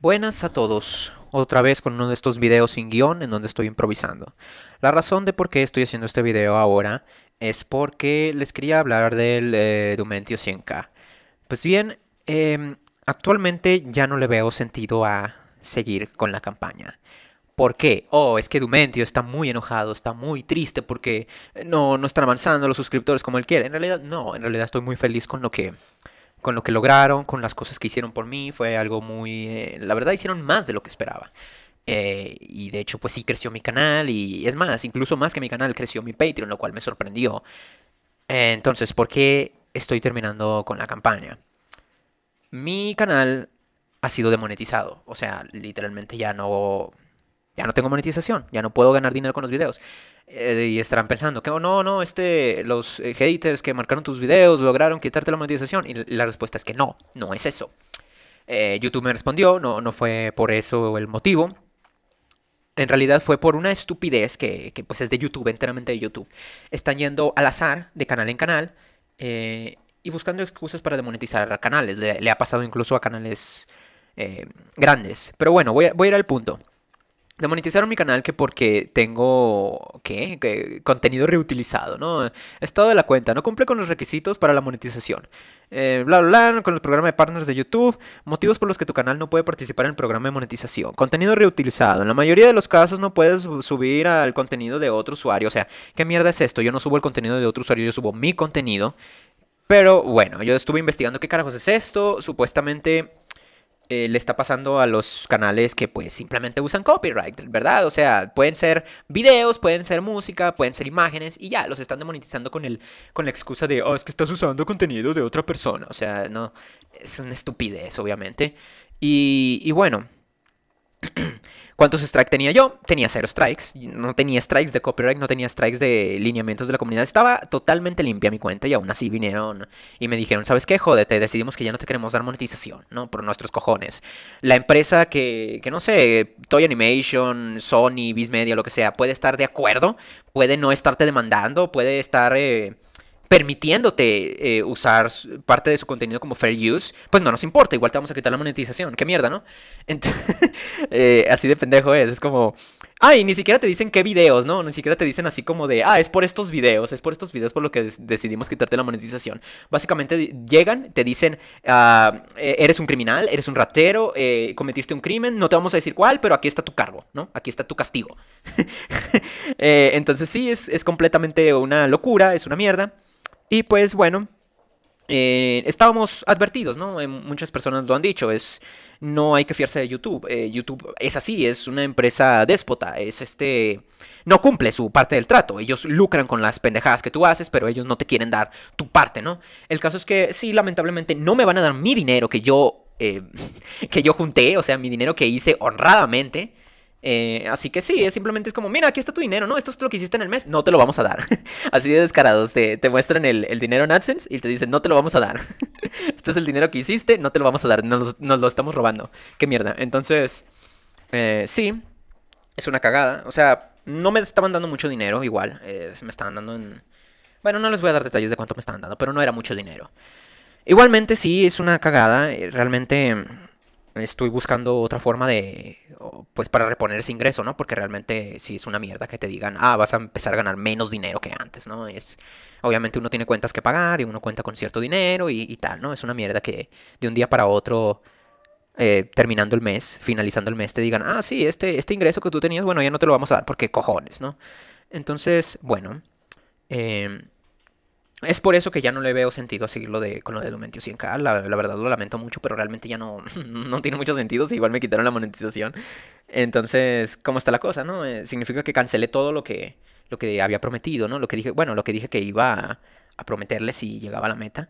Buenas a todos, otra vez con uno de estos videos sin guión en donde estoy improvisando. La razón de por qué estoy haciendo este video ahora es porque les quería hablar del eh, Dumentio 100K. Pues bien, em, actualmente ya no le veo sentido a seguir con la campaña. ¿Por qué? Oh, es que Dumentio está muy enojado, está muy triste porque eh, no, no están avanzando los suscriptores como él quiere. En realidad, no, en realidad estoy muy feliz con lo que con lo que lograron, con las cosas que hicieron por mí. Fue algo muy... Eh, la verdad hicieron más de lo que esperaba. Eh, y de hecho, pues sí creció mi canal y es más, incluso más que mi canal creció mi Patreon, lo cual me sorprendió. Eh, entonces, ¿por qué estoy terminando con la campaña? Mi canal ha sido demonetizado, o sea, literalmente ya no ya no tengo monetización, ya no puedo ganar dinero con los videos. Eh, y estarán pensando que, oh, no, no, este, los eh, haters que marcaron tus videos lograron quitarte la monetización. Y la respuesta es que no, no es eso. Eh, YouTube me respondió, no, no fue por eso el motivo. En realidad fue por una estupidez que, pues es de YouTube, enteramente de YouTube. Están yendo al azar, de canal en canal, y buscando excusas para demonetizar canales. Le, ha pasado incluso a canales grandes. Pero bueno, voy voy a ir al punto. Demonetizaron mi canal que porque tengo, ¿qué? Contenido reutilizado, ¿no? Estado de la cuenta, no cumple con los requisitos para la monetización. Eh, bla, bla, bla, con el programa de partners de YouTube. Motivos por los que tu canal no puede participar en el programa de monetización. Contenido reutilizado. En la mayoría de los casos no puedes subir al contenido de otro usuario. O sea, ¿qué mierda es esto? Yo no subo el contenido de otro usuario, yo subo mi contenido. Pero bueno, yo estuve investigando qué carajos es esto. Supuestamente eh, le está pasando a los canales que pues simplemente usan copyright, ¿verdad? O sea, pueden ser videos, pueden ser música, pueden ser imágenes y ya, los están demonetizando con, el, con la excusa de, oh, es que estás usando contenido de otra persona. O sea, no, es una estupidez, obviamente. y bueno, ¿Cuántos strikes tenía yo? Tenía cero strikes. No tenía strikes de copyright, no tenía strikes de lineamientos de la comunidad. Estaba totalmente limpia mi cuenta y aún así vinieron y me dijeron, ¿sabes qué? Jódete, decidimos que ya no te queremos dar monetización, ¿no? Por nuestros cojones. La empresa que, que no sé, Toy Animation, Sony, Biz Media, lo que sea, puede estar de acuerdo, puede no estarte demandando, puede estar... Eh, permitiéndote eh, usar parte de su contenido como fair use, pues no nos importa, igual te vamos a quitar la monetización, qué mierda, ¿no? Eh, así de pendejo es, es como, ay, ni siquiera te dicen qué videos, ¿no? Ni siquiera te dicen así como de, ah, es por estos videos, es por estos videos por lo que decidimos quitarte la monetización. Básicamente llegan, te dicen, ah, e-, eres un criminal, eres un ratero, eh, cometiste un crimen, no te vamos a decir cuál, pero aquí está tu cargo, ¿no? Aquí está tu castigo. entonces sí, es, es completamente una locura, es una mierda. Y pues bueno, eh, estábamos advertidos, ¿no? Eh, muchas personas lo han dicho, es no hay que fiarse de YouTube. Eh, YouTube es así, es una empresa déspota, es este no cumple su parte del trato. Ellos lucran con las pendejadas que tú haces, pero ellos no te quieren dar tu parte, ¿no? El caso es que sí, lamentablemente no me van a dar mi dinero que yo que yo junté, o sea, mi dinero que hice honradamente. Eh, así que sí, es simplemente es como, mira, aquí está tu dinero, ¿no? Esto es lo que hiciste en el mes, no te lo vamos a dar. así de descarados, te, te muestran el, dinero en AdSense y te dicen, no te lo vamos a dar. este es el dinero que hiciste, no te lo vamos a dar, nos, lo estamos robando. Qué mierda. Entonces, eh, sí, es una cagada. O sea, no me estaban dando mucho dinero igual, eh, me estaban dando en... Bueno, no les voy a dar detalles de cuánto me estaban dando, pero no era mucho dinero. Igualmente sí, es una cagada, realmente estoy buscando otra forma de, pues para reponer ese ingreso, ¿no? Porque realmente sí es una mierda que te digan, ah, vas a empezar a ganar menos dinero que antes, ¿no? Es, obviamente uno tiene cuentas que pagar y uno cuenta con cierto dinero y, tal, ¿no? Es una mierda que de un día para otro... Eh, terminando el mes, finalizando el mes, te digan, ah, sí, este, este ingreso que tú tenías, bueno, ya no te lo vamos a dar porque cojones, ¿no? Entonces, bueno, eh, es por eso que ya no le veo sentido a seguirlo de, con lo de Dumentio 100k. La, la, verdad lo lamento mucho, pero realmente ya no, no tiene mucho sentido. Si igual me quitaron la monetización. Entonces, ¿cómo está la cosa, no? Eh, significa que cancelé todo lo que, lo que había prometido, ¿no? Lo que dije, bueno, lo que dije que iba a, prometerle si llegaba a la meta.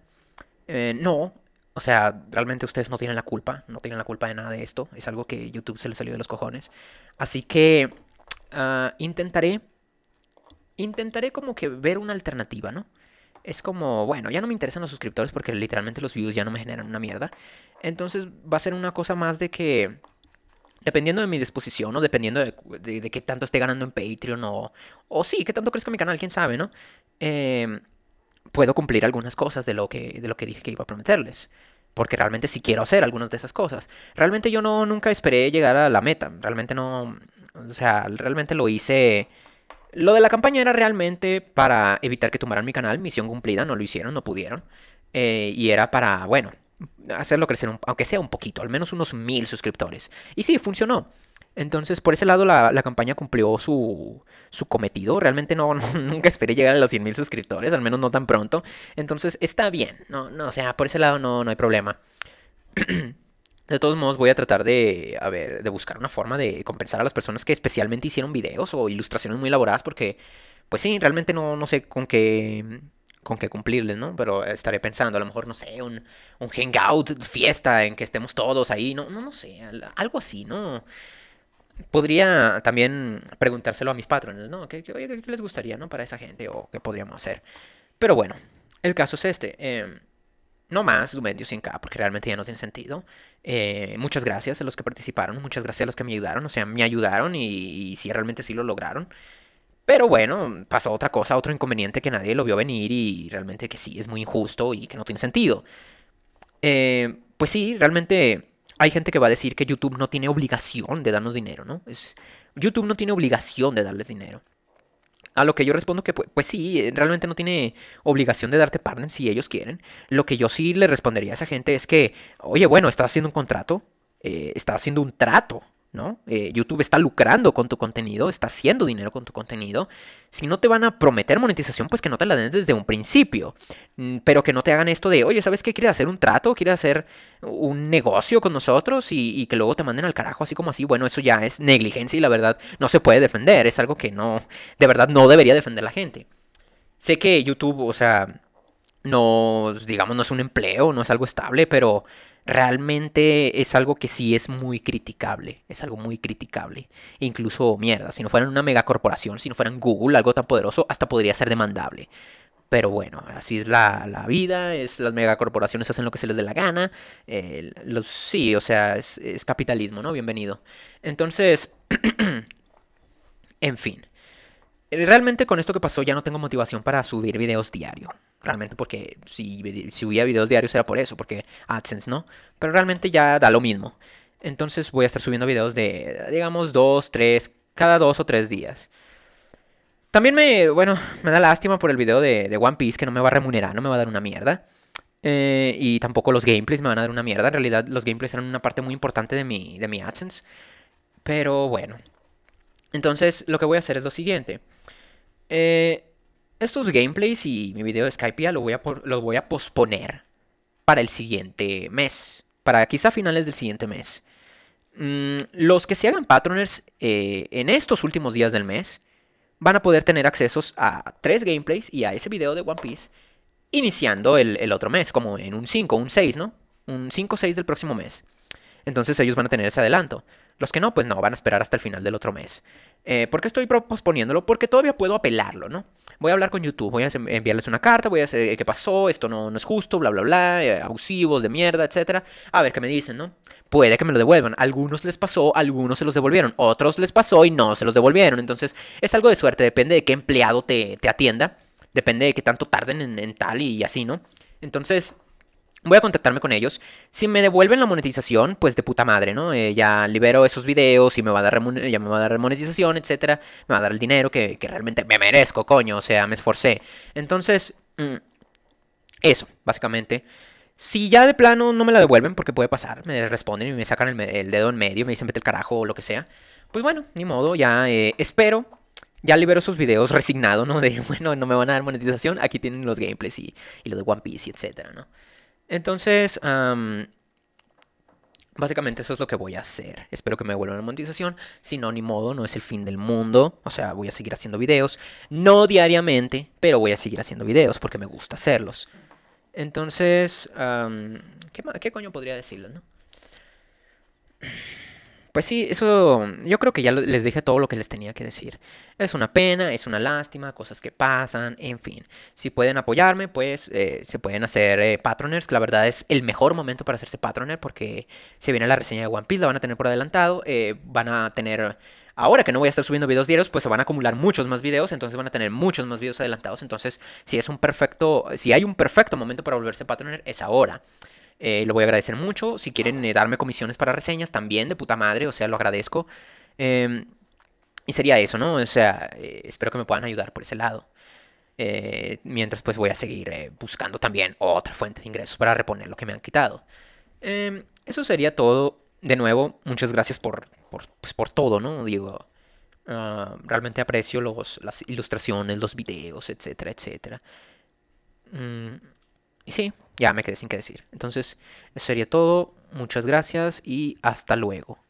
Eh, no, o sea, realmente ustedes no tienen la culpa. No tienen la culpa de nada de esto. Es algo que YouTube se le salió de los cojones. Así que ah, intentaré. Intentaré como que ver una alternativa, ¿no? es como, bueno, ya no me interesan los suscriptores porque literalmente los views ya no me generan una mierda. Entonces va a ser una cosa más de que, dependiendo de mi disposición o dependiendo de, qué tanto esté ganando en Patreon o, o sí, qué tanto crezca mi canal, quién sabe, ¿no? Em, puedo cumplir algunas cosas de lo, que, de lo que dije que iba a prometerles. Porque realmente sí quiero hacer algunas de esas cosas. Realmente yo no nunca esperé llegar a la meta. Realmente no. O sea, realmente lo hice lo de la campaña era realmente para evitar que tumbaran mi canal, misión cumplida, no lo hicieron, no pudieron. Eh, y era para, bueno, hacerlo crecer, aunque sea un poquito, al menos unos mil suscriptores. Y sí, funcionó. Entonces, por ese lado, la, campaña cumplió su, su cometido. Realmente no, nunca esperé llegar a los mil suscriptores, al menos no tan pronto. Entonces, está bien. No, no, o sea, por ese lado no, no hay problema. De todos modos, voy a tratar de, de buscar una forma de compensar a las personas que especialmente hicieron videos o ilustraciones muy elaboradas, porque, pues sí, realmente no, no sé con qué, con qué cumplirles, ¿no? Pero estaré pensando, a lo mejor, no sé, un, hangout, fiesta en que estemos todos ahí, no, no, sé, algo así, ¿no? Podría también preguntárselo a mis patrones, ¿no? ¿Qué, les gustaría, ¿no? Para esa gente o qué podríamos hacer. Pero bueno, el caso es este. Eh, no más, medio sin k porque realmente ya no tiene sentido. Eh, muchas gracias a los que participaron, muchas gracias a los que me ayudaron, o sea, me ayudaron y, sí, realmente sí lo lograron. Pero bueno, pasó otra cosa, otro inconveniente que nadie lo vio venir y realmente que sí, es muy injusto y que no tiene sentido. Eh, pues sí, realmente hay gente que va a decir que YouTube no tiene obligación de darnos dinero, ¿no? Es, YouTube no tiene obligación de darles dinero. A lo que yo respondo que, pues, pues, sí, realmente no tiene obligación de darte partner si ellos quieren. Lo que yo sí le respondería a esa gente es que, oye, bueno, está haciendo un contrato, eh, está haciendo un trato ¿no? Eh, YouTube está lucrando con tu contenido, está haciendo dinero con tu contenido. Si no te van a prometer monetización, pues que no te la den desde un principio. Mm, pero que no te hagan esto de, oye, ¿sabes qué? quiere hacer un trato? quiere hacer un negocio con nosotros? Y, y que luego te manden al carajo, así como así. Bueno, eso ya es negligencia y la verdad no se puede defender. Es algo que no, de verdad, no debería defender la gente. Sé que YouTube, o sea, no, digamos, no es un empleo, no es algo estable, pero realmente es algo que sí es muy criticable, es algo muy criticable. incluso, mierda, si no fueran una megacorporación, si no fueran Google, algo tan poderoso, hasta podría ser demandable. Pero bueno, así es la, vida, es, las megacorporaciones hacen lo que se les dé la gana. sí, o sea, es, es capitalismo, ¿no? Bienvenido. Entonces, en fin. Eh, realmente con esto que pasó ya no tengo motivación para subir videos diario. Realmente porque si subía videos diarios era por eso, porque AdSense, ¿no? Pero realmente ya da lo mismo. Entonces voy a estar subiendo videos de, digamos, dos, tres, cada dos o tres días. También me, bueno, me da lástima por el video de, One Piece que no me va a remunerar, no me va a dar una mierda. Eh, y tampoco los gameplays me van a dar una mierda. En realidad los gameplays eran una parte muy importante de mi, de mi AdSense. Pero bueno. Entonces lo que voy a hacer es lo siguiente. Eh, estos gameplays y mi video de Skype lo voy a, los voy a posponer para el siguiente mes. Para quizá finales del siguiente mes. Mm, los que se hagan patrones eh, en estos últimos días del mes van a poder tener accesos a tres gameplays y a ese video de One Piece iniciando el, el otro mes, como en un 5, un 6, ¿no? Un 5-6 del próximo mes. Entonces ellos van a tener ese adelanto. Los que no, pues no, van a esperar hasta el final del otro mes. Eh, ¿Por qué estoy posponiéndolo? Porque todavía puedo apelarlo, ¿no? Voy a hablar con YouTube, voy a enviarles una carta, voy a decir eh, qué pasó, esto no, es justo, bla, bla, bla, eh, abusivos, de mierda, etcétera. A ver qué me dicen, ¿no? Puede que me lo devuelvan. Algunos les pasó, algunos se los devolvieron, otros les pasó y no se los devolvieron. Entonces es algo de suerte, depende de qué empleado te, atienda, depende de qué tanto tarden en tal y así, ¿no? Entonces Voy a contactarme con ellos. Si me devuelven la monetización, pues de puta madre, ¿no? Eh, ya libero esos videos y me va a dar ya me va a dar monetización, etcétera. Me va a dar el dinero que, realmente me merezco, coño. O sea, me esforcé. Entonces, mm, eso, básicamente. Si ya de plano no me la devuelven, porque puede pasar, me responden y me sacan el, dedo en medio, me dicen vete el carajo o lo que sea. Pues bueno, ni modo, ya eh, espero ya libero esos videos resignado, ¿no? De, bueno, no me van a dar monetización, aquí tienen los gameplays y, y lo de One Piece y etcétera, ¿no? Entonces, básicamente eso es lo que voy a hacer. Espero que me vuelva la monetización. Si no, ni modo, no es el fin del mundo. O sea, voy a seguir haciendo videos. No diariamente, pero voy a seguir haciendo videos porque me gusta hacerlos. Entonces, ¿qué, ¿qué coño podría decirles, no? Pues sí, eso yo creo que ya les dije todo lo que les tenía que decir. Es una pena, es una lástima, cosas que pasan, en fin. Si pueden apoyarme, pues eh, se pueden hacer eh, patroners, que la verdad es el mejor momento para hacerse patroner porque se viene la reseña de One Piece, la van a tener por adelantado, eh, van a tener... Ahora que no voy a estar subiendo videos diarios, pues se van a acumular muchos más videos, entonces van a tener muchos más videos adelantados. Entonces, si es un perfecto, si hay un perfecto momento para volverse patroner, es ahora. Eh, lo voy a agradecer mucho. Si quieren eh, darme comisiones para reseñas, también de puta madre, o sea, lo agradezco. Em, y sería eso, ¿no? O sea, eh, espero que me puedan ayudar por ese lado. mientras pues voy a seguir buscando también otra fuente de ingresos para reponer lo que me han quitado. Em, eso sería todo. De nuevo, muchas gracias por, por, pues, todo, ¿no? Digo, ah, realmente aprecio los, las ilustraciones, los videos, etcétera, etcétera. Mm, y sí, ya me quedé sin qué decir. Entonces, eso sería todo. Muchas gracias y hasta luego.